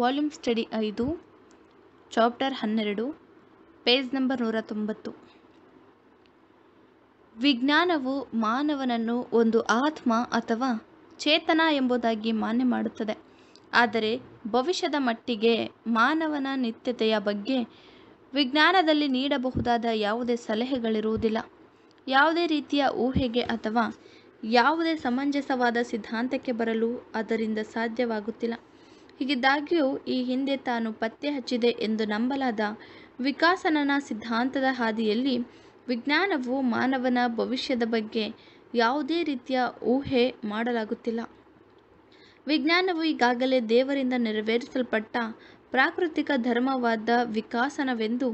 Volume study ಐದು chapter ಹನ್ನೆರಡು page number ನೂರ ತೊಂಬತ್ತು ವಿಜ್ಞಾನವು ಮಾನವನನ್ನು ಒಂದು ಆತ್ಮ ಅಥವಾ ಚೇತನ ಎಂಬುದಾಗಿ ಮಾನ್ಯ ಮಾಡುತ್ತದೆ ಆದರೆ ಭವಿಷ್ಯದ ಮಟ್ಟಿಗೆ ಮಾನವನ ನಿತ್ಯತೆಯ ಬಗ್ಗೆ ವಿಜ್ಞಾನದಲ್ಲಿ ನೀಡಬಹುದಾದ ಯಾವುದೇ ಸಲಹೆಗಳಿರುವುದಿಲ್ಲ ಯಾವುದೇ ರೀತಿಯ ಊಹೆಗೆ ಅಥವಾ ಯಾವುದೇ ಸಮಂಜಸವಾದ ಸಿದ್ಧಾಂತಕ್ಕೆ ಬರಲು ಅದರಿಂದ ಸಾಧ್ಯವಾಗುತ್ತಿಲ್ಲ ಹೀಗಿದ್ದಾಗ್ಯೂ ಈ ಹಿಂದೆ ತಾನು ಪತ್ತೆ ಹಚ್ಚಿದೆ ಎಂದು ನಂಬಲಾದ ವಿಕಾಸನನ ಸಿದ್ಧಾಂತದ ಹಾದಿಯಲ್ಲಿ ವಿಜ್ಞಾನವು ಮಾನವನ ಭವಿಷ್ಯದ ಬಗ್ಗೆ ಯಾವುದೇ ರೀತಿಯ ಊಹೆ ಮಾಡಲಾಗುತ್ತಿಲ್ಲ ವಿಜ್ಞಾನವು ಈಗಾಗಲೇ ದೇವರಿಂದ ನೆರವೇರಿಸಲ್ಪಟ್ಟ ಪ್ರಾಕೃತಿಕ ಧರ್ಮವಾದ ವಿಕಾಸನವೆಂದು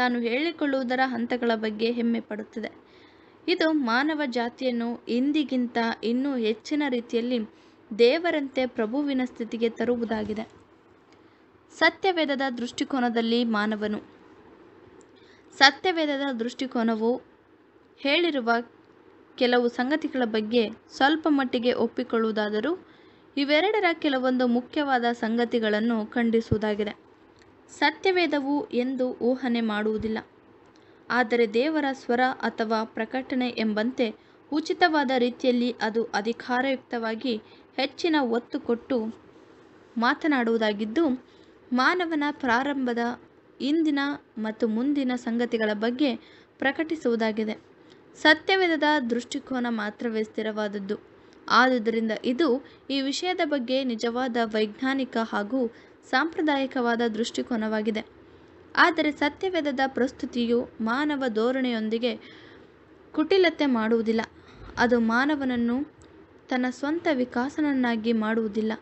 ತಾನು ಹೇಳಿಕೊಳ್ಳುವುದರ ಹಂತಗಳ ಬಗ್ಗೆ ಹೆಮ್ಮೆ ಪಡುತ್ತದೆ ಇದು ಮಾನವ ಜಾತಿಯನ್ನು ಇಂದಿಗಿಂತ ಇನ್ನೂ ಹೆಚ್ಚಿನ ರೀತಿಯಲ್ಲಿ ದೇವರಂತೆ ಪ್ರಭುವಿನ ಸ್ಥಿತಿಗೆ ತರುವುದಾಗಿದೆ ಸತ್ಯವೇದದ ದೃಷ್ಟಿಕೋನದಲ್ಲಿ ಮಾನವನು ಸತ್ಯವೇದದ ದೃಷ್ಟಿಕೋನವು ಹೇಳಿರುವ ಕೆಲವು ಸಂಗತಿಗಳ ಬಗ್ಗೆ ಸ್ವಲ್ಪ ಮಟ್ಟಿಗೆ ಒಪ್ಪಿಕೊಳ್ಳುವುದಾದರೂ ಇವೆರಡರ ಕೆಲವೊಂದು ಮುಖ್ಯವಾದ ಸಂಗತಿಗಳನ್ನು ಖಂಡಿಸುವುದಾಗಿದೆ ಸತ್ಯವೇದವು ಎಂದು ಊಹನೆ ಮಾಡುವುದಿಲ್ಲ ಆದರೆ ದೇವರ ಸ್ವರ ಅಥವಾ ಪ್ರಕಟಣೆ ಎಂಬಂತೆ ಉಚಿತವಾದ ರೀತಿಯಲ್ಲಿ ಅದು ಅಧಿಕಾರಯುಕ್ತವಾಗಿ ಹೆಚ್ಚಿನ ಒತ್ತು ಕೊಟ್ಟು ಮಾತನಾಡುವುದಾಗಿದ್ದು ಮಾನವನ ಪ್ರಾರಂಭದ ಇಂದಿನ ಮತ್ತು ಮುಂದಿನ ಸಂಗತಿಗಳ ಬಗ್ಗೆ ಪ್ರಕಟಿಸುವುದಾಗಿದೆ ಸತ್ಯವೇದದ ದೃಷ್ಟಿಕೋನ ಮಾತ್ರವೇ ಸ್ಥಿರವಾದದ್ದು ಆದುದರಿಂದ ಇದು ಈ ವಿಷಯದ ಬಗ್ಗೆ ನಿಜವಾದ ವೈಜ್ಞಾನಿಕ ಹಾಗೂ ಸಾಂಪ್ರದಾಯಿಕವಾದ ದೃಷ್ಟಿಕೋನವಾಗಿದೆ ಆದರೆ ಸತ್ಯವೇದದ ಪ್ರಸ್ತುತಿಯು ಮಾನವ ಧೋರಣೆಯೊಂದಿಗೆ ಕುಟಿಲತೆ ಮಾಡುವುದಿಲ್ಲ ಅದು ಮಾನವನನ್ನು ತನ್ನ ಸ್ವಂತ ವಿಕಾಸನನ್ನಾಗಿ ಮಾಡುವುದಿಲ್ಲ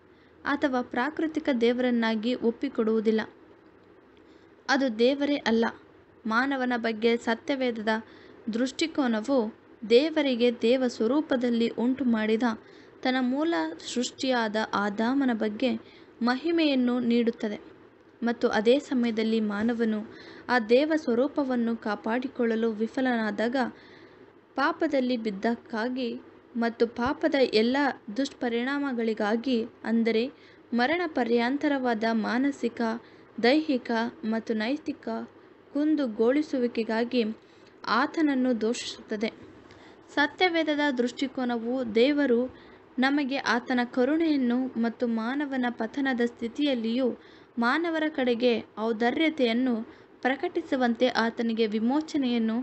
ಅಥವಾ ಪ್ರಾಕೃತಿಕ ದೇವರನ್ನಾಗಿ ಒಪ್ಪಿಕೊಡುವುದಿಲ್ಲ ಅದು ದೇವರೇ ಅಲ್ಲ ಮಾನವನ ಬಗ್ಗೆ ಸತ್ಯವೇದದ ದೃಷ್ಟಿಕೋನವು ದೇವರಿಗೆ ದೇವ ಸ್ವರೂಪದಲ್ಲಿ ಉಂಟು ಮಾಡಿದ ತನ್ನ ಮೂಲ ಸೃಷ್ಟಿಯಾದ ಆದಾಮನ ಬಗ್ಗೆ ಮಹಿಮೆಯನ್ನು ನೀಡುತ್ತದೆ ಮತ್ತು ಅದೇ ಸಮಯದಲ್ಲಿ ಮಾನವನು ಆ ದೇವ ಸ್ವರೂಪವನ್ನು ಕಾಪಾಡಿಕೊಳ್ಳಲು ವಿಫಲನಾದಾಗ ಪಾಪದಲ್ಲಿ ಬಿದ್ದಕ್ಕಾಗಿ ಮತ್ತು ಪಾಪದ ಎಲ್ಲ ದುಷ್ಪರಿಣಾಮಗಳಿಗಾಗಿ ಅಂದರೆ ಮರಣ ಪರ್ಯಂತರವಾದ ಮಾನಸಿಕ ದೈಹಿಕ ಮತ್ತು ನೈತಿಕ ಕುಂದುಗೋಳಿಸುವಿಕೆಗಾಗಿ ಆತನನ್ನು ದೋಷಿಸುತ್ತದೆ ಸತ್ಯವೇದದ ದೃಷ್ಟಿಕೋನವು ದೇವರು ನಮಗೆ ಆತನ ಕರುಣೆಯನ್ನು ಮತ್ತು ಮಾನವನ ಪತನದ ಸ್ಥಿತಿಯಲ್ಲಿಯೂ ಮಾನವರ ಕಡೆಗೆ ಔದಾರ್ಯತೆಯನ್ನು ಪ್ರಕಟಿಸುವಂತೆ ಆತನಿಗೆ ವಿಮೋಚನೆಯನ್ನು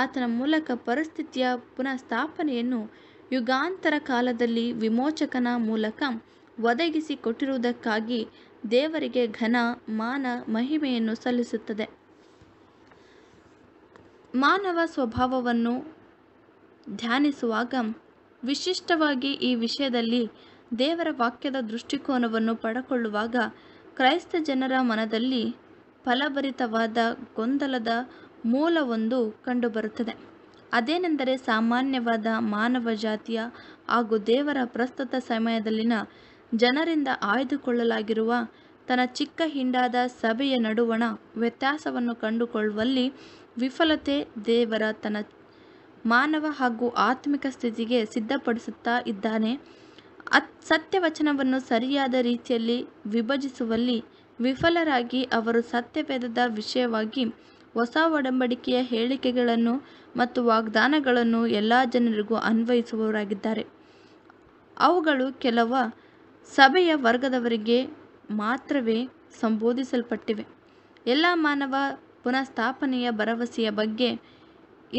ಆತನ ಮೂಲಕ ಪರಿಸ್ಥಿತಿಯ ಪುನಃಸ್ಥಾಪನೆಯನ್ನು ಯುಗಾಂತರ ಕಾಲದಲ್ಲಿ ವಿಮೋಚಕನ ಮೂಲಕ ಒದಗಿಸಿ ಕೊಟ್ಟಿರುವುದಕ್ಕಾಗಿ ದೇವರಿಗೆ ಘನ ಮಾನ ಮಹಿಮೆಯನ್ನು ಸಲ್ಲಿಸುತ್ತದೆ. ಮಾನವ ಸ್ವಭಾವವನ್ನು ಧ್ಯಾನಿಸುವಾಗ ವಿಶಿಷ್ಟವಾಗಿ ಈ ವಿಷಯದಲ್ಲಿ ದೇವರ ವಾಕ್ಯದ ದೃಷ್ಟಿಕೋನವನ್ನು ಪಡಕೊಳ್ಳುವಾಗ ಕ್ರೈಸ್ತ ಜನರ ಮನದಲ್ಲಿ ಫಲಭರಿತವಾದ ಗೊಂದಲದ ಮೂಲವೊಂದು ಕಂಡುಬರುತ್ತದೆ ಅದೇನೆಂದರೆ ಸಾಮಾನ್ಯವಾದ ಮಾನವ ಜಾತಿಯ ಹಾಗೂ ದೇವರ ಪ್ರಸ್ತುತ ಸಮಯದಲ್ಲಿನ ಜನರಿಂದ ಆಯ್ದುಕೊಳ್ಳಲಾಗಿರುವ ತನ್ನ ಚಿಕ್ಕ ಹಿಂಡಾದ ಸಭೆಯ ನಡುವಣ ವ್ಯತ್ಯಾಸವನ್ನು ಕಂಡುಕೊಳ್ಳುವಲ್ಲಿ ವಿಫಲತೆ ದೇವರ ತನ್ನ ಮಾನವ ಹಾಗೂ ಆತ್ಮಿಕ ಸ್ಥಿತಿಗೆ ಸಿದ್ಧಪಡಿಸುತ್ತಾ ಇದ್ದಾನೆ ಅತ್ ಸತ್ಯವಚನವನ್ನು ಸರಿಯಾದ ರೀತಿಯಲ್ಲಿ ವಿಭಜಿಸುವಲ್ಲಿ ವಿಫಲರಾಗಿ ಅವರು ಸತ್ಯವೇದದ ವಿಷಯವಾಗಿ ಹೊಸ ಒಡಂಬಡಿಕೆಯ ಹೇಳಿಕೆಗಳನ್ನು ಮತ್ತು ವಾಗ್ದಾನಗಳನ್ನು ಎಲ್ಲ ಜನರಿಗೂ ಅನ್ವಯಿಸುವವರಾಗಿದ್ದಾರೆ ಅವುಗಳು ಕೆಲವ ಸಭೆಯ ವರ್ಗದವರಿಗೆ ಮಾತ್ರವೇ ಸಂಬೋಧಿಸಲ್ಪಟ್ಟಿವೆ ಎಲ್ಲ ಮಾನವ ಪುನಃಸ್ಥಾಪನೆಯ ಭರವಸೆಯ ಬಗ್ಗೆ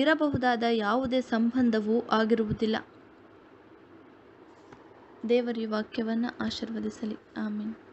ಇರಬಹುದಾದ ಯಾವುದೇ ಸಂಬಂಧವೂ ಆಗಿರುವುದಿಲ್ಲ ದೇವರ ವಾಕ್ಯವನ್ನು ಆಶೀರ್ವದಿಸಲಿ ಆಮೇಲೆ